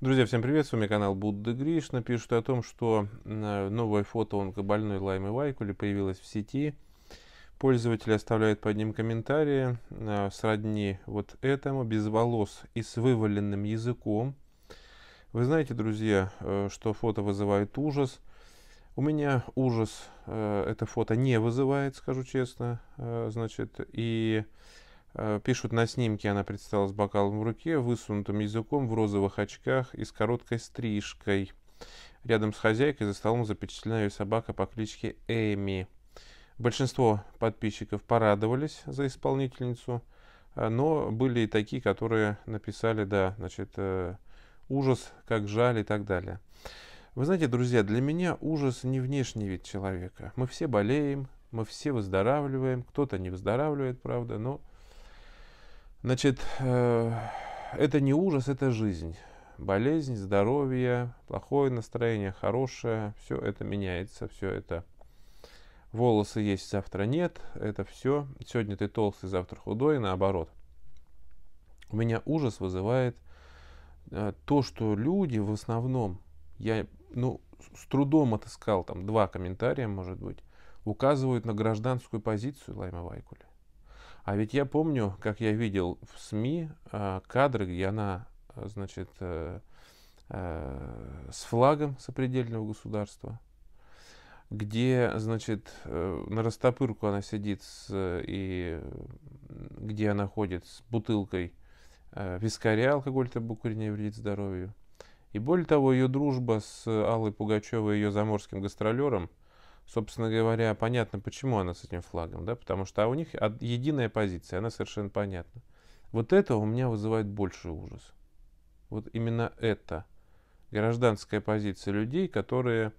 Друзья, всем привет, с вами канал Будда Гриш. Напишут о том, что э, новое фото онкобольной Лаймы Вайкули появилось в сети. Пользователи оставляют под ним комментарии э, сродни вот этому, без волос и с вываленным языком. Вы знаете, друзья, э, что фото вызывает ужас. У меня ужас это фото не вызывает, скажу честно. Значит, и Э, пишут на снимке, она представилась бокалом в руке, высунутым языком в розовых очках и с короткой стрижкой. Рядом с хозяйкой за столом запечатлена ее собака по кличке Эми. Большинство подписчиков порадовались за исполнительницу, э, но были и такие, которые написали, да, значит, э, ужас, как жаль и так далее. Вы знаете, друзья, для меня ужас не внешний вид человека. Мы все болеем, мы все выздоравливаем, кто-то не выздоравливает, правда, но Значит, э, это не ужас, это жизнь. Болезнь, здоровье, плохое настроение, хорошее, все это меняется, все это волосы есть, завтра нет, это все. Сегодня ты толстый, завтра худой, наоборот. У меня ужас вызывает э, то, что люди в основном, я ну, с трудом отыскал там два комментария, может быть, указывают на гражданскую позицию Лайма Вайкуля. А ведь я помню, как я видел в СМИ а, кадры, где она, а, значит, э, э, с флагом сопредельного государства, где, значит, э, на растопырку она сидит с, и где она ходит с бутылкой вискаря, алкоголь то не вредит здоровью. И более того, ее дружба с Аллой Пугачевой и ее заморским гастролером – собственно говоря, понятно, почему она с этим флагом, да, потому что а у них единая позиция, она совершенно понятна. Вот это у меня вызывает больше ужас. Вот именно это гражданская позиция людей, которые,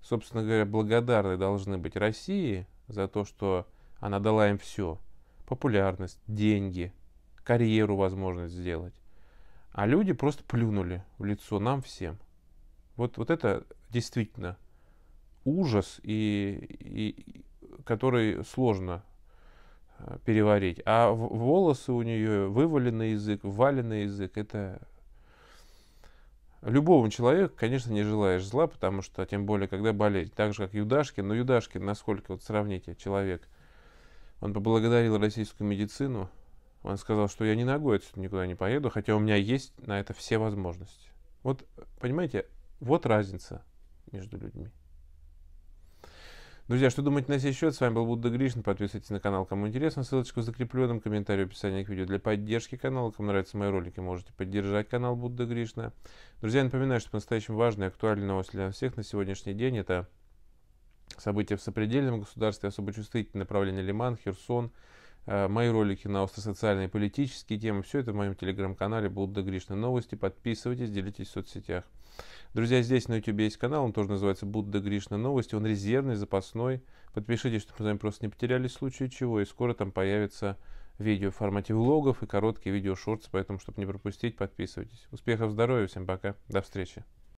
собственно говоря, благодарны должны быть России за то, что она дала им все. Популярность, деньги, карьеру возможность сделать. А люди просто плюнули в лицо нам всем. Вот, вот это действительно ужас, и, и, который сложно э, переварить. А волосы у нее, вываленный язык, валенный язык, это любому человеку, конечно, не желаешь зла, потому что, тем более, когда болеть, так же, как Юдашкин, но Юдашкин, насколько, вот сравните, э, человек, он поблагодарил российскую медицину, он сказал, что я не ногой отсюда никуда не поеду, хотя у меня есть на это все возможности. Вот, понимаете, вот разница между людьми. Друзья, что думаете на сей счет? С вами был Будда Гришин. Подписывайтесь на канал, кому интересно. Ссылочка в закрепленном комментарии в описании к видео. Для поддержки канала, кому нравятся мои ролики, можете поддержать канал Будда Гришна. Друзья, напоминаю, что по-настоящему важная и актуальная новость для всех на сегодняшний день – это события в сопредельном государстве, особо чувствительное направление Лиман, Херсон, Э, мои ролики на остросоциальные и политические темы. Все это в моем телеграм-канале будут Гришны новости. Подписывайтесь, делитесь в соцсетях. Друзья, здесь на YouTube есть канал, он тоже называется Будда Гришна Новости, он резервный, запасной. Подпишитесь, чтобы мы с вами просто не потерялись в случае чего, и скоро там появится видео в формате влогов и короткие видео шорты. поэтому, чтобы не пропустить, подписывайтесь. Успехов, здоровья, всем пока, до встречи.